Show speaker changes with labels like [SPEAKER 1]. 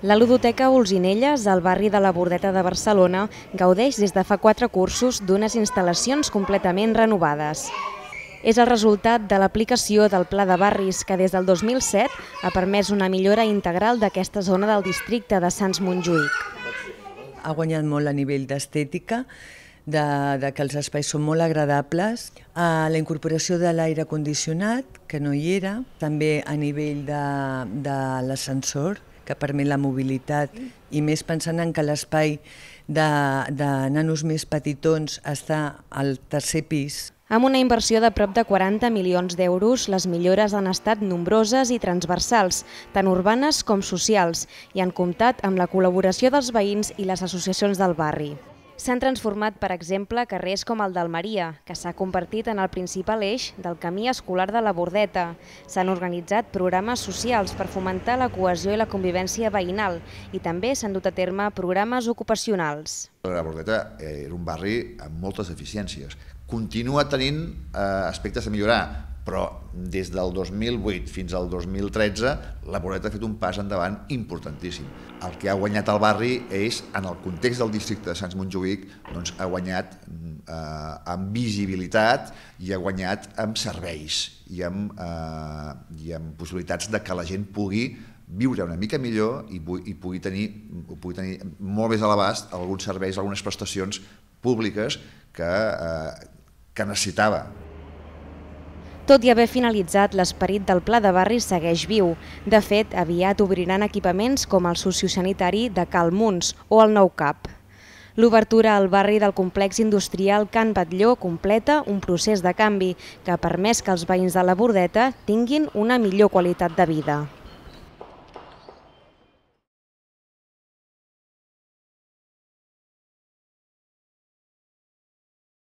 [SPEAKER 1] La ludoteca Olzinelles, al barri de la Bordeta de Barcelona, gaudeix des de fa quatre cursos d'unes instal·lacions completament renovades. És el resultat de l'aplicació del Pla de Barris que des del 2007 ha permès una millora integral d'aquesta zona del districte de Sants Montjuïc.
[SPEAKER 2] Ha guanyat molt a nivell d'estètica, de, de que els espais són molt agradables, a la incorporació de l'aire condicionat, que no hi era, també a nivell de, de l'ascensor, que permet la mobilitat i més pensant en que l'espai de, de nanos més petitons està al tercer pis.
[SPEAKER 1] Amb una inversió de prop de 40 milions d'euros, les millores han estat nombroses i transversals, tant urbanes com socials, i han comptat amb la col·laboració dels veïns i les associacions del barri. S'han transformat, per exemple, carrers com el d'Almeria, que s'ha convertit en el principal eix del camí escolar de la Bordeta. S'han organitzat programes socials per fomentar la cohesió i la convivència veïnal i també s'han dut a terme programes ocupacionals.
[SPEAKER 3] La Bordeta és eh, un barri amb moltes eficiències. Continua tenint eh, aspectes a millorar, però des del 2008 fins al 2013 la Boreta ha fet un pas endavant importantíssim. El que ha guanyat el barri és, en el context del districte de Sants Montjuïc, doncs, ha guanyat mm, eh, amb visibilitat i ha guanyat amb serveis i amb, eh, i amb possibilitats de que la gent pugui viure una mica millor i, i pugui, tenir, pugui tenir molt més a l'abast alguns serveis, algunes prestacions públiques que, eh, que necessitava.
[SPEAKER 1] Tot i haver finalitzat, l'esperit del Pla de Barri segueix viu. De fet, aviat obriran equipaments com el sociosanitari de Cal Munts o el Nou Cap. L'obertura al barri del complex industrial Can Batlló completa un procés de canvi que ha permès que els veïns de la Bordeta tinguin una millor qualitat de vida.